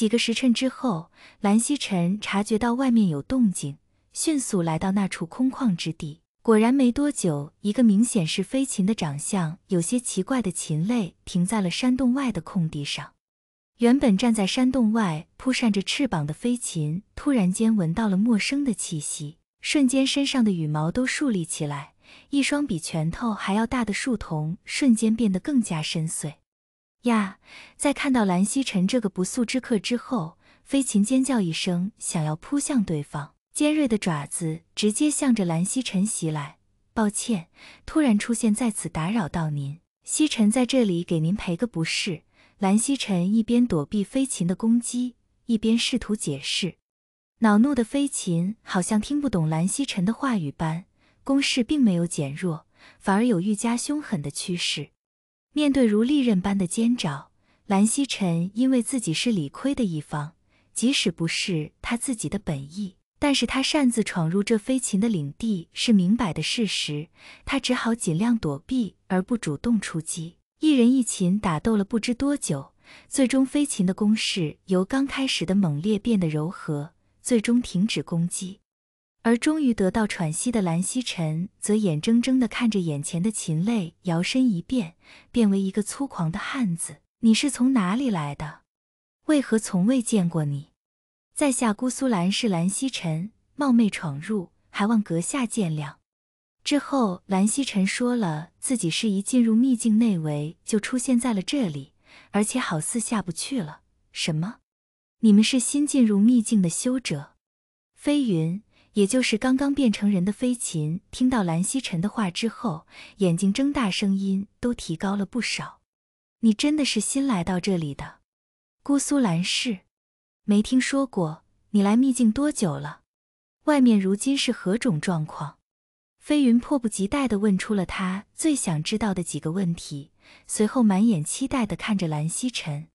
几个时辰之后，蓝曦臣察觉到外面有动静，迅速来到那处空旷之地。果然，没多久，一个明显是飞禽的长相有些奇怪的禽类停在了山洞外的空地上。原本站在山洞外扑扇着翅膀的飞禽，突然间闻到了陌生的气息，瞬间身上的羽毛都竖立起来，一双比拳头还要大的树瞳瞬间变得更加深邃。呀，在看到蓝曦臣这个不速之客之后，飞禽尖叫一声，想要扑向对方，尖锐的爪子直接向着蓝曦臣袭来。抱歉，突然出现在此打扰到您，曦臣在这里给您赔个不是。蓝曦臣一边躲避飞禽的攻击，一边试图解释。恼怒的飞禽好像听不懂蓝曦臣的话语般，攻势并没有减弱，反而有愈加凶狠的趋势。面对如利刃般的尖爪，蓝曦臣因为自己是理亏的一方，即使不是他自己的本意，但是他擅自闯入这飞禽的领地是明摆的事实，他只好尽量躲避而不主动出击。一人一禽打斗了不知多久，最终飞禽的攻势由刚开始的猛烈变得柔和，最终停止攻击。而终于得到喘息的蓝曦臣，则眼睁睁地看着眼前的禽类摇身一变，变为一个粗狂的汉子。你是从哪里来的？为何从未见过你？在下姑苏蓝氏蓝曦臣，冒昧闯入，还望阁下见谅。之后，蓝曦臣说了自己是一进入秘境内围就出现在了这里，而且好似下不去了。什么？你们是新进入秘境的修者？飞云。也就是刚刚变成人的飞禽，听到蓝曦臣的话之后，眼睛睁大，声音都提高了不少。你真的是新来到这里的？姑苏蓝氏，没听说过。你来秘境多久了？外面如今是何种状况？飞云迫不及待地问出了他最想知道的几个问题，随后满眼期待地看着蓝曦臣。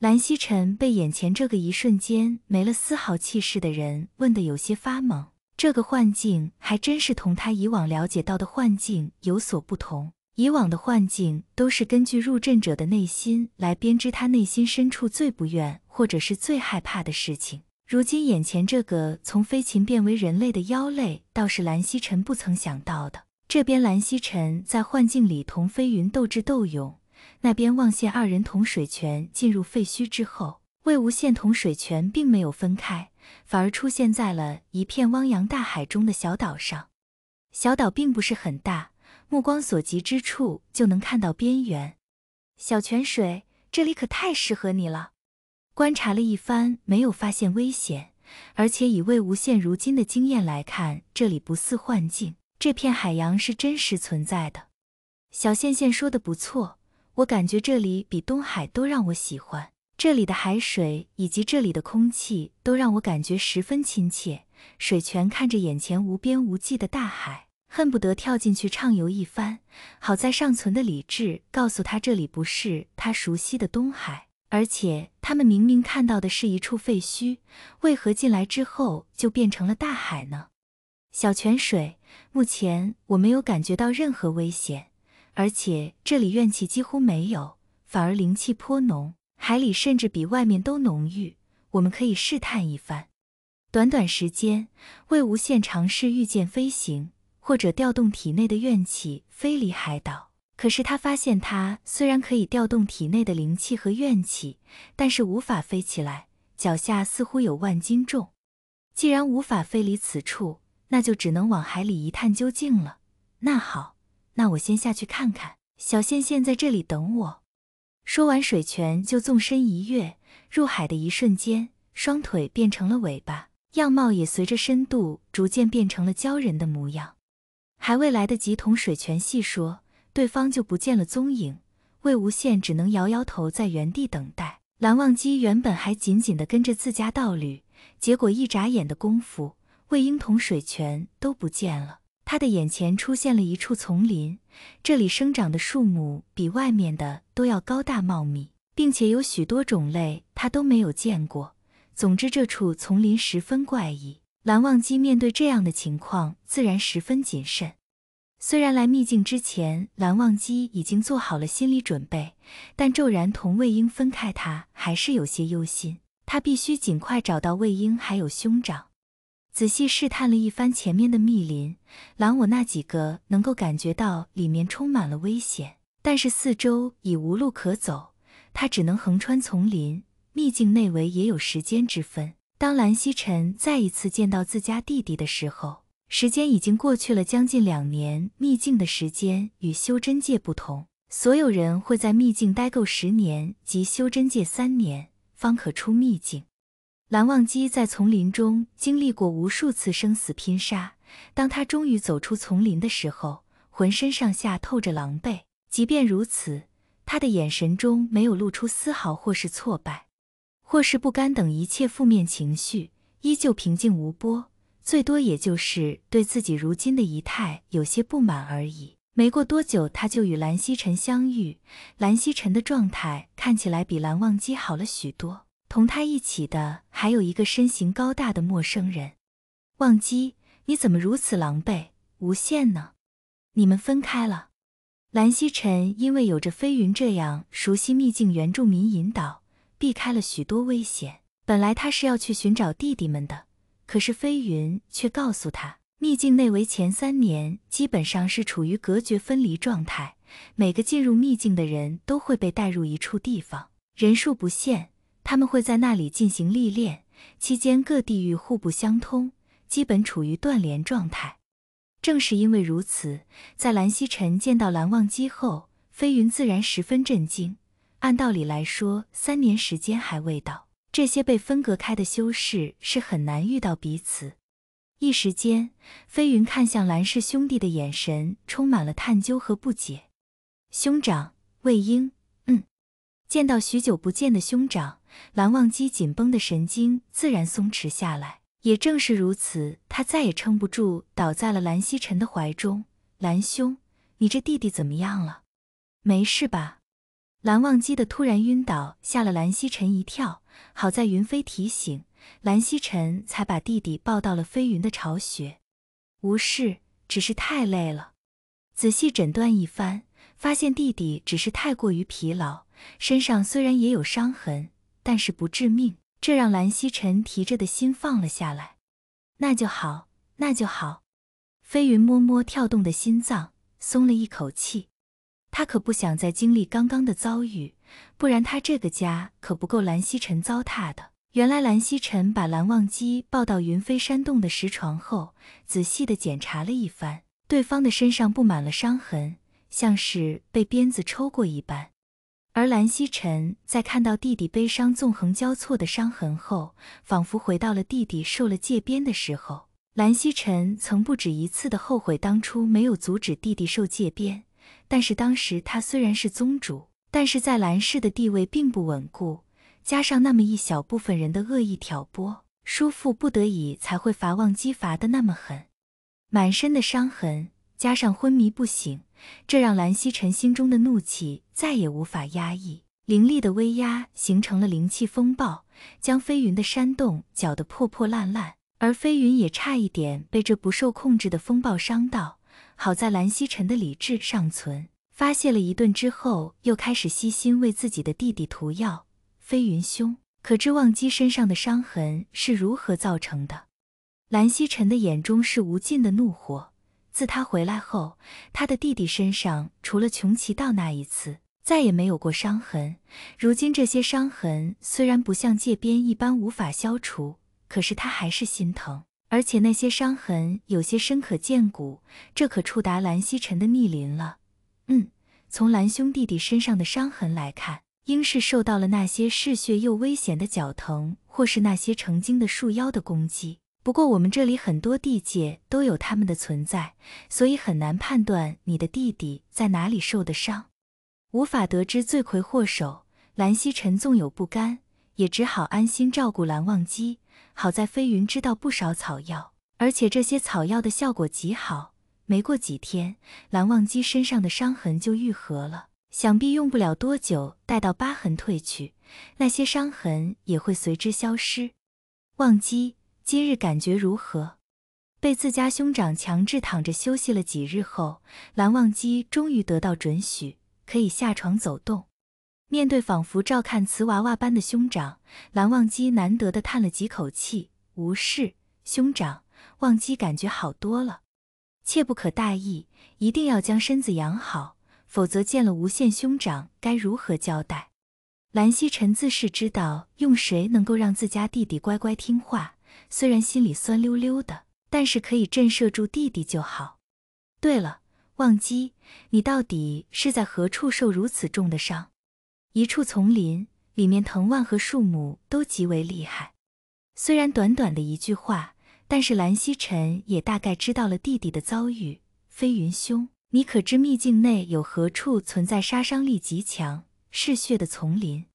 蓝曦臣被眼前这个一瞬间没了丝毫气势的人问得有些发懵，这个幻境还真是同他以往了解到的幻境有所不同。以往的幻境都是根据入阵者的内心来编织，他内心深处最不愿或者是最害怕的事情。如今眼前这个从飞禽变为人类的妖类，倒是蓝曦臣不曾想到的。这边蓝曦臣在幻境里同飞云斗智斗勇。那边望县二人同水泉进入废墟之后，魏无羡同水泉并没有分开，反而出现在了一片汪洋大海中的小岛上。小岛并不是很大，目光所及之处就能看到边缘。小泉水，这里可太适合你了。观察了一番，没有发现危险，而且以魏无羡如今的经验来看，这里不似幻境，这片海洋是真实存在的。小线线说的不错。我感觉这里比东海都让我喜欢，这里的海水以及这里的空气都让我感觉十分亲切。水泉看着眼前无边无际的大海，恨不得跳进去畅游一番。好在尚存的理智告诉他，这里不是他熟悉的东海，而且他们明明看到的是一处废墟，为何进来之后就变成了大海呢？小泉水，目前我没有感觉到任何危险。而且这里怨气几乎没有，反而灵气颇浓，海里甚至比外面都浓郁。我们可以试探一番。短短时间，魏无羡尝试御剑飞行，或者调动体内的怨气飞离海岛。可是他发现，他虽然可以调动体内的灵气和怨气，但是无法飞起来，脚下似乎有万斤重。既然无法飞离此处，那就只能往海里一探究竟了。那好。那我先下去看看，小线线在这里等我。说完，水泉就纵身一跃入海的一瞬间，双腿变成了尾巴，样貌也随着深度逐渐变成了鲛人的模样。还未来得及同水泉细说，对方就不见了踪影。魏无羡只能摇摇头，在原地等待。蓝忘机原本还紧紧地跟着自家道侣，结果一眨眼的功夫，魏婴同水泉都不见了。他的眼前出现了一处丛林，这里生长的树木比外面的都要高大茂密，并且有许多种类他都没有见过。总之，这处丛林十分怪异。蓝忘机面对这样的情况，自然十分谨慎。虽然来秘境之前，蓝忘机已经做好了心理准备，但骤然同魏婴分开，他还是有些忧心。他必须尽快找到魏婴还有兄长。仔细试探了一番前面的密林，拦我那几个能够感觉到里面充满了危险，但是四周已无路可走，他只能横穿丛林。秘境内围也有时间之分。当蓝希臣再一次见到自家弟弟的时候，时间已经过去了将近两年。秘境的时间与修真界不同，所有人会在秘境待够十年，即修真界三年，方可出秘境。蓝忘机在丛林中经历过无数次生死拼杀，当他终于走出丛林的时候，浑身上下透着狼狈。即便如此，他的眼神中没有露出丝毫或是挫败，或是不甘等一切负面情绪，依旧平静无波，最多也就是对自己如今的仪态有些不满而已。没过多久，他就与蓝曦臣相遇。蓝曦臣的状态看起来比蓝忘机好了许多。同他一起的还有一个身形高大的陌生人。忘机，你怎么如此狼狈？无限呢？你们分开了。蓝曦臣因为有着飞云这样熟悉秘境原住民引导，避开了许多危险。本来他是要去寻找弟弟们的，可是飞云却告诉他，秘境内围前三年基本上是处于隔绝分离状态，每个进入秘境的人都会被带入一处地方，人数不限。他们会在那里进行历练，期间各地域互不相通，基本处于断联状态。正是因为如此，在蓝曦臣见到蓝忘机后，飞云自然十分震惊。按道理来说，三年时间还未到，这些被分隔开的修士是很难遇到彼此。一时间，飞云看向蓝氏兄弟的眼神充满了探究和不解。兄长，魏婴。见到许久不见的兄长，蓝忘机紧绷的神经自然松弛下来。也正是如此，他再也撑不住，倒在了蓝曦臣的怀中。蓝兄，你这弟弟怎么样了？没事吧？蓝忘机的突然晕倒，吓了蓝曦臣一跳。好在云飞提醒，蓝曦臣才把弟弟抱到了飞云的巢穴。无事，只是太累了。仔细诊断一番。发现弟弟只是太过于疲劳，身上虽然也有伤痕，但是不致命，这让蓝曦臣提着的心放了下来。那就好，那就好。飞云摸摸跳动的心脏，松了一口气。他可不想再经历刚刚的遭遇，不然他这个家可不够蓝曦臣糟蹋的。原来蓝曦臣把蓝忘机抱到云飞山洞的石床后，仔细的检查了一番，对方的身上布满了伤痕。像是被鞭子抽过一般，而蓝曦臣在看到弟弟悲伤纵横交错的伤痕后，仿佛回到了弟弟受了戒鞭的时候。蓝曦臣曾不止一次的后悔当初没有阻止弟弟受戒鞭，但是当时他虽然是宗主，但是在蓝氏的地位并不稳固，加上那么一小部分人的恶意挑拨，叔父不得已才会罚忘机罚的那么狠，满身的伤痕加上昏迷不醒。这让蓝曦臣心中的怒气再也无法压抑，凌厉的威压形成了灵气风暴，将飞云的山洞搅得破破烂烂，而飞云也差一点被这不受控制的风暴伤到。好在蓝曦臣的理智尚存，发泄了一顿之后，又开始悉心为自己的弟弟涂药。飞云兄，可知忘机身上的伤痕是如何造成的？蓝曦臣的眼中是无尽的怒火。自他回来后，他的弟弟身上除了穷奇道那一次，再也没有过伤痕。如今这些伤痕虽然不像界边一般无法消除，可是他还是心疼。而且那些伤痕有些深可见骨，这可触达蓝曦臣的逆鳞了。嗯，从蓝兄弟弟身上的伤痕来看，应是受到了那些嗜血又危险的脚疼，或是那些成精的树妖的攻击。不过我们这里很多地界都有他们的存在，所以很难判断你的弟弟在哪里受的伤，无法得知罪魁祸首。蓝曦臣纵有不甘，也只好安心照顾蓝忘机。好在飞云知道不少草药，而且这些草药的效果极好。没过几天，蓝忘机身上的伤痕就愈合了。想必用不了多久，待到疤痕褪去，那些伤痕也会随之消失。忘机。今日感觉如何？被自家兄长强制躺着休息了几日后，蓝忘机终于得到准许，可以下床走动。面对仿佛照看瓷娃娃般的兄长，蓝忘机难得的叹了几口气。无事，兄长，忘机感觉好多了。切不可大意，一定要将身子养好，否则见了无限兄长该如何交代？蓝曦臣自是知道用谁能够让自家弟弟乖乖听话。虽然心里酸溜溜的，但是可以震慑住弟弟就好。对了，忘机，你到底是在何处受如此重的伤？一处丛林，里面藤蔓和树木都极为厉害。虽然短短的一句话，但是蓝曦臣也大概知道了弟弟的遭遇。飞云兄，你可知秘境内有何处存在杀伤力极强、嗜血的丛林？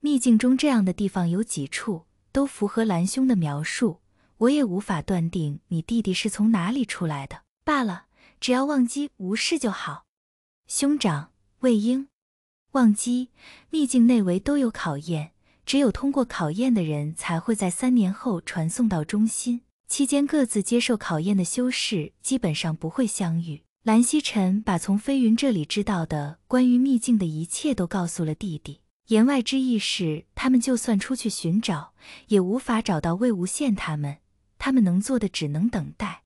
秘境中这样的地方有几处？都符合兰兄的描述，我也无法断定你弟弟是从哪里出来的。罢了，只要忘机无事就好。兄长，魏婴，忘机，秘境内围都有考验，只有通过考验的人才会在三年后传送到中心。期间各自接受考验的修士基本上不会相遇。蓝曦臣把从飞云这里知道的关于秘境的一切都告诉了弟弟。言外之意是，他们就算出去寻找，也无法找到魏无羡他们。他们能做的，只能等待。